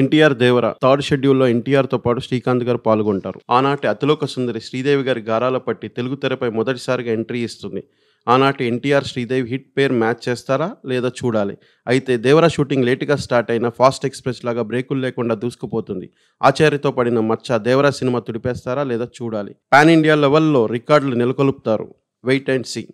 ఎన్టీఆర్ దేవర third షెడ్యూల్లో ఎన్టీఆర్తో పాటు శ్రీకాంత్ గారు పాల్గొంటారు ఆనాటి అతిలోక సుందరి శ్రీదేవి గారి గారాల పట్టి తెలుగు తెరపై మొదటిసారిగా ఎంట్రీ ఇస్తుంది ఆనాటి ఎన్టీఆర్ శ్రీదేవి హిట్ పేరు మ్యాచ్ చేస్తారా లేదా చూడాలి అయితే దేవర షూటింగ్ లేటుగా స్టార్ట్ అయిన ఫాస్ట్ ఎక్స్ప్రెస్ లాగా బ్రేకులు లేకుండా దూసుకుపోతుంది ఆచార్యతో పడిన మచ్చ దేవర సినిమా తుడిపేస్తారా లేదా చూడాలి పాన్ ఇండియా లెవెల్లో రికార్డులు నెలకొల్పుతారు వెయిట్ అండ్ సీ